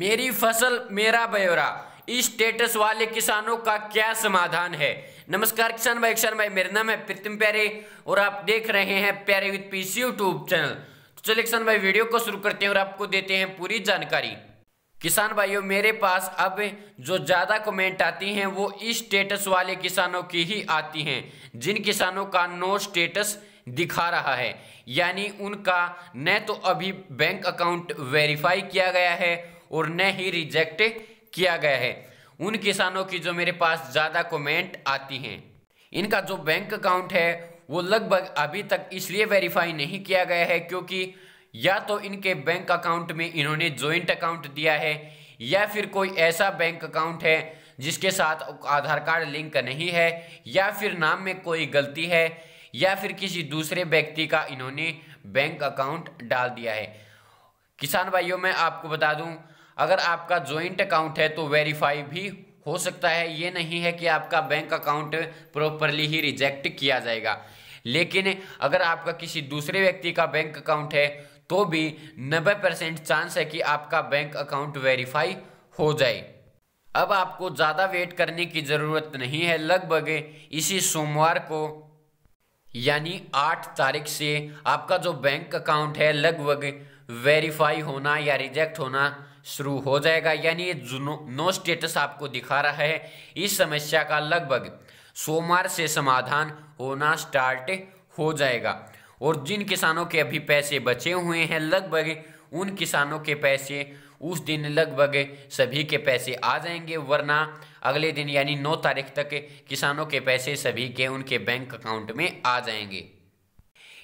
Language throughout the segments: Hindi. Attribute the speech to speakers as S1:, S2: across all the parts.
S1: मेरी फसल मेरा ब्यौरा इस स्टेटस वाले किसानों का क्या समाधान है नमस्कार किसान भाई किसान भाई मेरा नाम है प्रीतम प्यारे और आप देख रहे हैं प्यारे विद पीसी यूट्यूब चैनल तो चलिए किसान भाई वीडियो को शुरू करते हैं और आपको देते हैं पूरी जानकारी किसान भाइयों मेरे पास अब जो ज़्यादा कमेंट आती हैं वो इस स्टेटस वाले किसानों की ही आती हैं जिन किसानों का नो स्टेटस दिखा रहा है यानी उनका न तो अभी बैंक अकाउंट वेरीफाई किया गया है और न ही रिजेक्ट किया गया है उन किसानों की जो मेरे पास ज़्यादा कमेंट आती हैं इनका जो बैंक अकाउंट है वो लगभग अभी तक इसलिए वेरीफाई नहीं किया गया है क्योंकि या तो इनके बैंक अकाउंट में इन्होंने ज्वाइंट अकाउंट दिया है या फिर कोई ऐसा बैंक अकाउंट है जिसके साथ आधार कार्ड लिंक नहीं है या फिर नाम में कोई गलती है या फिर किसी दूसरे व्यक्ति का इन्होंने बैंक अकाउंट डाल दिया है किसान भाइयों मैं आपको बता दूं अगर आपका ज्वाइंट अकाउंट है तो वेरीफाई भी हो सकता है ये नहीं है कि आपका बैंक अकाउंट प्रॉपरली ही रिजेक्ट किया जाएगा लेकिन अगर आपका किसी दूसरे व्यक्ति का बैंक अकाउंट है तो भी 90 परसेंट चांस है कि आपका बैंक अकाउंट वेरीफाई हो जाए अब आपको ज़्यादा वेट करने की ज़रूरत नहीं है लगभग इसी सोमवार को यानी आठ तारीख से आपका जो बैंक अकाउंट है लगभग वेरीफाई होना या रिजेक्ट होना शुरू हो जाएगा यानी ये नो स्टेटस आपको दिखा रहा है इस समस्या का लगभग सोमवार से समाधान होना स्टार्ट हो जाएगा और जिन किसानों के अभी पैसे बचे हुए हैं लगभग उन किसानों के पैसे उस दिन लगभग सभी के पैसे आ जाएंगे वरना अगले दिन यानी 9 तारीख तक किसानों के पैसे सभी के उनके बैंक अकाउंट में आ जाएंगे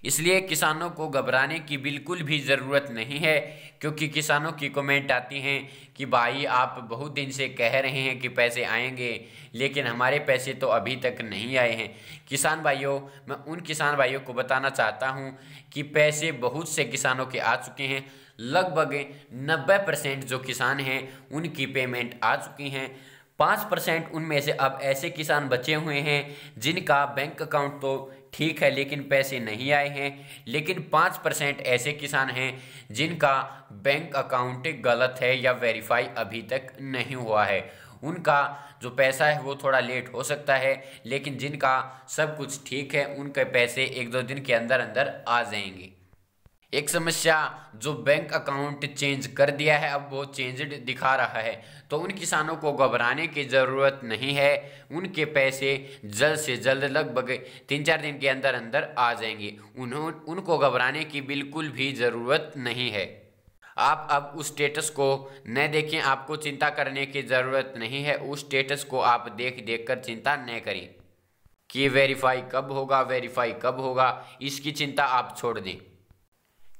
S1: इसलिए किसानों को घबराने की बिल्कुल भी ज़रूरत नहीं है क्योंकि किसानों की कमेंट आती हैं कि भाई आप बहुत दिन से कह रहे हैं कि पैसे आएंगे लेकिन हमारे पैसे तो अभी तक नहीं आए हैं किसान भाइयों मैं उन किसान भाइयों को बताना चाहता हूं कि पैसे बहुत से किसानों के आ चुके हैं लगभग नब्बे परसेंट जो किसान हैं उनकी पेमेंट आ चुकी हैं पाँच परसेंट उनमें से अब ऐसे किसान बचे हुए हैं जिनका बैंक अकाउंट तो ठीक है लेकिन पैसे नहीं आए हैं लेकिन पाँच परसेंट ऐसे किसान हैं जिनका बैंक अकाउंट गलत है या वेरीफाई अभी तक नहीं हुआ है उनका जो पैसा है वो थोड़ा लेट हो सकता है लेकिन जिनका सब कुछ ठीक है उनके पैसे एक दो दिन के अंदर अंदर आ जाएंगे एक समस्या जो बैंक अकाउंट चेंज कर दिया है अब वो चेंजड दिखा रहा है तो उन किसानों को घबराने की ज़रूरत नहीं है उनके पैसे जल्द से जल्द लगभग तीन चार दिन के अंदर अंदर आ जाएंगे उन्हों उनको घबराने की बिल्कुल भी ज़रूरत नहीं है आप अब उस स्टेटस को न देखें आपको चिंता करने की ज़रूरत नहीं है उस स्टेटस को आप देख देख कर चिंता न करें कि वेरीफाई कब होगा वेरीफाई कब होगा इसकी चिंता आप छोड़ दें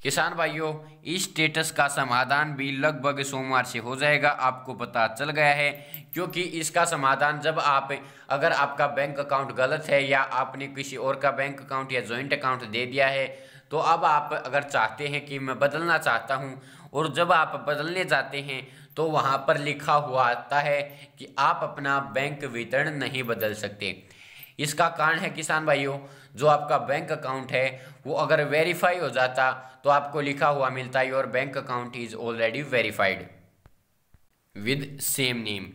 S1: किसान भाइयों इस स्टेटस का समाधान भी लगभग सोमवार से हो जाएगा आपको पता चल गया है क्योंकि इसका समाधान जब आप अगर आपका बैंक अकाउंट गलत है या आपने किसी और का बैंक अकाउंट या जॉइंट अकाउंट दे दिया है तो अब आप अगर चाहते हैं कि मैं बदलना चाहता हूँ और जब आप बदलने जाते हैं तो वहाँ पर लिखा हुआ आता है कि आप अपना बैंक वितरण नहीं बदल सकते इसका कारण है किसान भाइयों जो आपका बैंक अकाउंट है वो अगर वेरीफाई हो जाता तो आपको लिखा हुआ मिलता your bank account is already verified with same name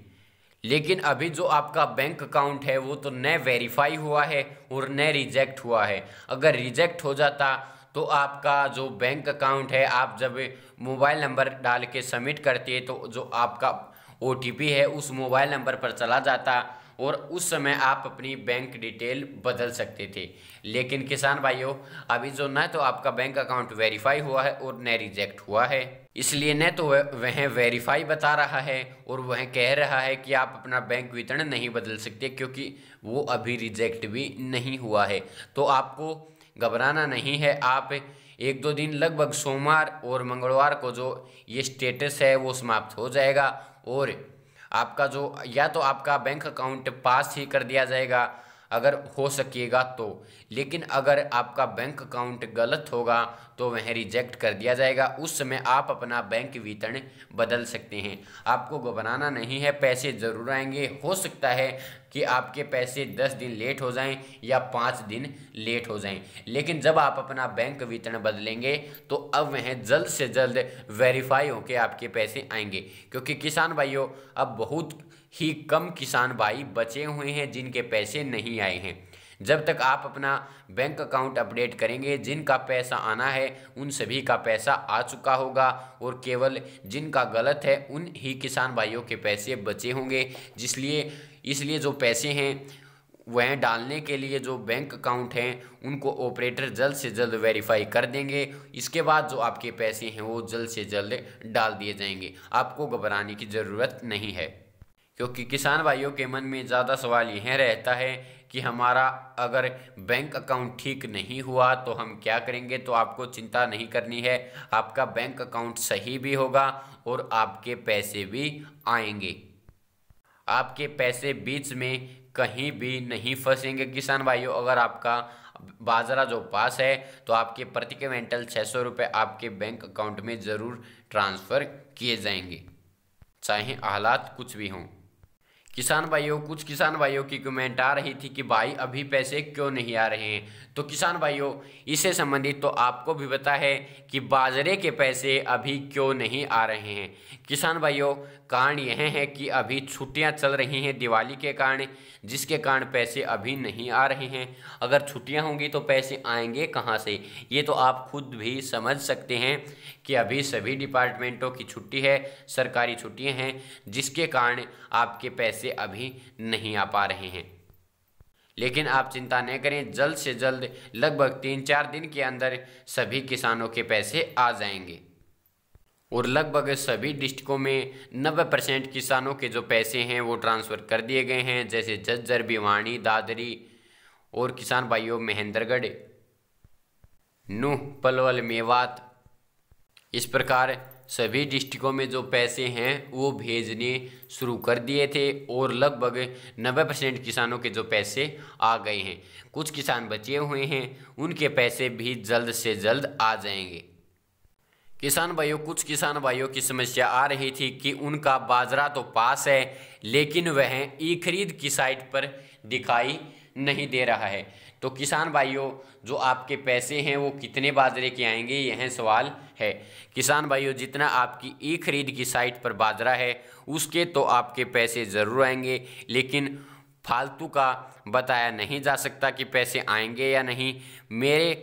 S1: लेकिन अभी जो आपका बैंक अकाउंट है वो तो न वेरीफाई हुआ है और न रिजेक्ट हुआ है अगर रिजेक्ट हो जाता तो आपका जो बैंक अकाउंट है आप जब मोबाइल नंबर डाल के सबमिट करते तो जो आपका ओ है उस मोबाइल नंबर पर चला जाता और उस समय आप अपनी बैंक डिटेल बदल सकते थे लेकिन किसान भाइयों अभी जो न तो आपका बैंक अकाउंट वेरीफाई हुआ है और न रिजेक्ट हुआ है इसलिए न तो वह वेरीफाई बता रहा है और वह कह रहा है कि आप अपना बैंक वितरण नहीं बदल सकते क्योंकि वो अभी रिजेक्ट भी नहीं हुआ है तो आपको घबराना नहीं है आप एक दो दिन लगभग सोमवार और मंगलवार को जो ये स्टेटस है वो समाप्त हो जाएगा और आपका जो या तो आपका बैंक अकाउंट पास ही कर दिया जाएगा अगर हो सकेगा तो लेकिन अगर आपका बैंक अकाउंट गलत होगा तो वह रिजेक्ट कर दिया जाएगा उस समय आप अपना बैंक वितरण बदल सकते हैं आपको घबराना नहीं है पैसे ज़रूर आएंगे हो सकता है कि आपके पैसे दस दिन लेट हो जाएं या पाँच दिन लेट हो जाएं लेकिन जब आप अपना बैंक वितरण बदलेंगे तो अब वह जल्द से जल्द वेरीफाई होकर आपके पैसे आएंगे क्योंकि किसान भाइयों अब बहुत ही कम किसान भाई बचे हुए हैं जिनके पैसे नहीं आए हैं जब तक आप अपना बैंक अकाउंट अपडेट करेंगे जिनका पैसा आना है उन सभी का पैसा आ चुका होगा और केवल जिनका गलत है उन ही किसान भाइयों के पैसे बचे होंगे जिसलिए इसलिए जो पैसे हैं वह डालने के लिए जो बैंक अकाउंट हैं उनको ऑपरेटर जल्द से जल्द वेरीफाई कर देंगे इसके बाद जो आपके पैसे हैं वो जल्द से जल्द डाल दिए जाएंगे आपको घबराने की ज़रूरत नहीं है क्योंकि किसान भाइयों के मन में ज़्यादा सवाल यह रहता है कि हमारा अगर बैंक अकाउंट ठीक नहीं हुआ तो हम क्या करेंगे तो आपको चिंता नहीं करनी है आपका बैंक अकाउंट सही भी होगा और आपके पैसे भी आएंगे आपके पैसे बीच में कहीं भी नहीं फंसेंगे किसान भाइयों अगर आपका बाजरा जो पास है तो आपके प्रति क्विंटल छः सौ रुपये आपके बैंक अकाउंट में ज़रूर ट्रांसफ़र किए जाएंगे चाहे हालात कुछ भी हों किसान भाइयों कुछ किसान भाइयों की कमेंट आ रही थी कि भाई अभी पैसे क्यों नहीं आ रहे हैं तो किसान भाइयों इससे संबंधित तो आपको भी पता है कि बाजरे के पैसे अभी क्यों नहीं आ रहे हैं किसान भाइयों कारण यह है कि अभी छुट्टियां चल रही हैं दिवाली के कारण जिसके कारण पैसे अभी नहीं आ रहे हैं अगर छुट्टियां होंगी तो पैसे आएंगे कहाँ से ये तो आप खुद भी समझ सकते हैं कि अभी सभी डिपार्टमेंटों की छुट्टी है सरकारी छुट्टियां हैं जिसके कारण आपके पैसे अभी नहीं आ पा रहे हैं लेकिन आप चिंता न करें जल्द से जल्द लगभग तीन चार दिन के अंदर सभी किसानों के पैसे आ जाएंगे और लगभग सभी डिस्ट्रिक्टों में 90 परसेंट किसानों के जो पैसे हैं वो ट्रांसफ़र कर दिए गए हैं जैसे जज्जर भिवानी दादरी और किसान भाइयों महेंद्रगढ़ नूह पलवल मेवात इस प्रकार सभी डिस्ट्रिक्टों में जो पैसे हैं वो भेजने शुरू कर दिए थे और लगभग 90 परसेंट किसानों के जो पैसे आ गए हैं कुछ किसान बचे हुए हैं उनके पैसे भी जल्द से जल्द आ जाएंगे किसान भाइयों कुछ किसान भाइयों की समस्या आ रही थी कि उनका बाजरा तो पास है लेकिन वह ई खरीद की साइट पर दिखाई नहीं दे रहा है तो किसान भाइयों जो आपके पैसे हैं वो कितने बाजरे के आएंगे यह सवाल है किसान भाइयों जितना आपकी ई खरीद की साइट पर बाजरा है उसके तो आपके पैसे ज़रूर आएंगे लेकिन फालतू का बताया नहीं जा सकता कि पैसे आएंगे या नहीं मेरे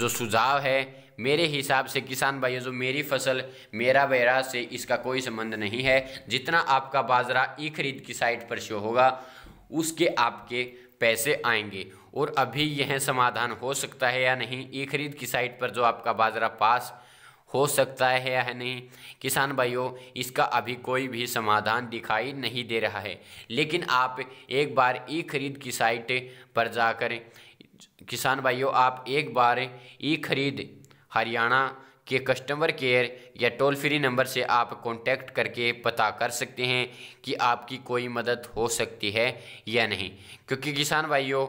S1: जो सुझाव है मेरे हिसाब से किसान भाइयों जो मेरी फसल मेरा बेरा से इसका कोई संबंध नहीं है जितना आपका बाजरा ई खरीद की साइट पर शो होगा उसके आपके पैसे आएंगे और अभी यह समाधान हो सकता है या नहीं ई खरीद की साइट पर जो आपका बाजरा पास हो सकता है या नहीं किसान भाइयों इसका अभी कोई भी समाधान दिखाई नहीं दे रहा है लेकिन आप एक बार ई खरीद की साइट पर जाकर किसान भाइयों आप एक बार ई खरीद हरियाणा के कस्टमर केयर या टोल फ्री नंबर से आप कांटेक्ट करके पता कर सकते हैं कि आपकी कोई मदद हो सकती है या नहीं क्योंकि किसान भाइयों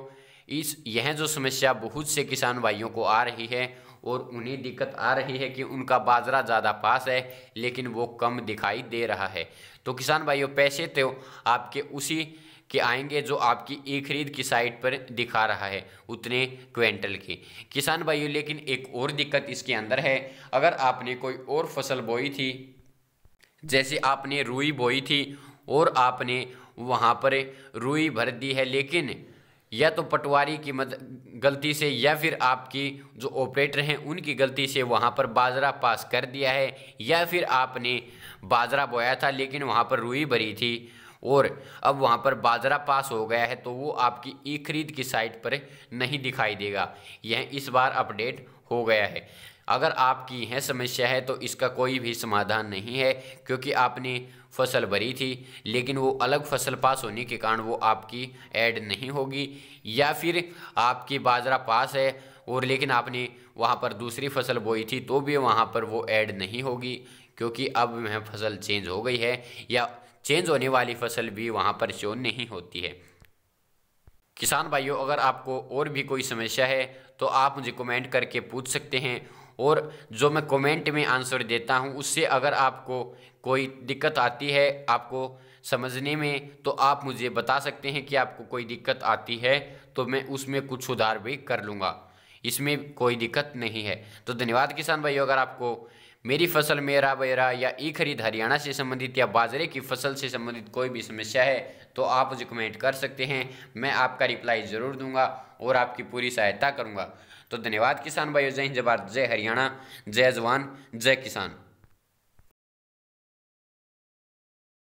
S1: इस यह जो समस्या बहुत से किसान भाइयों को आ रही है और उन्हें दिक्कत आ रही है कि उनका बाजरा ज़्यादा पास है लेकिन वो कम दिखाई दे रहा है तो किसान भाइयों पैसे तो आपके उसी के आएंगे जो आपकी ई खरीद की साइट पर दिखा रहा है उतने क्विंटल के किसान भाइयों लेकिन एक और दिक्कत इसके अंदर है अगर आपने कोई और फसल बोई थी जैसे आपने रुई बोई थी और आपने वहाँ पर रुई भर दी है लेकिन या तो पटवारी की मद गलती से या फिर आपकी जो ऑपरेटर हैं उनकी गलती से वहाँ पर बाजरा पास कर दिया है या फिर आपने बाजरा बोया था लेकिन वहाँ पर रुई भरी थी और अब वहाँ पर बाजरा पास हो गया है तो वो आपकी ई खरीद की साइट पर नहीं दिखाई देगा यह इस बार अपडेट हो गया है अगर आपकी यह समस्या है तो इसका कोई भी समाधान नहीं है क्योंकि आपने फसल भरी थी लेकिन वो अलग फसल पास होने के कारण वो आपकी ऐड नहीं होगी या फिर आपकी बाजरा पास है और लेकिन आपने वहाँ पर दूसरी फसल बोई थी तो भी वहाँ पर वो ऐड नहीं होगी क्योंकि अब वह फसल चेंज हो गई है या चेंज होने वाली फसल भी वहाँ पर शो नहीं होती है किसान भाइयों अगर आपको और भी कोई समस्या है तो आप मुझे कमेंट करके पूछ सकते हैं और जो मैं कमेंट में आंसर देता हूँ उससे अगर आपको कोई दिक्कत आती है आपको समझने में तो आप मुझे बता सकते हैं कि आपको कोई दिक्कत आती है तो मैं उसमें कुछ सुधार भी कर लूँगा इसमें कोई दिक्कत नहीं है तो धन्यवाद किसान भाइयों अगर आपको मेरी फसल मेरा बेरा या ई खरीद हरियाणा से संबंधित या बाजरे की फसल से संबंधित कोई भी समस्या है तो आप मुझे कमेंट कर सकते हैं मैं आपका रिप्लाई ज़रूर दूंगा और आपकी पूरी सहायता करूंगा तो धन्यवाद किसान भाइयों जय हिंद जवाहर जय हरियाणा जय जवान जय किसान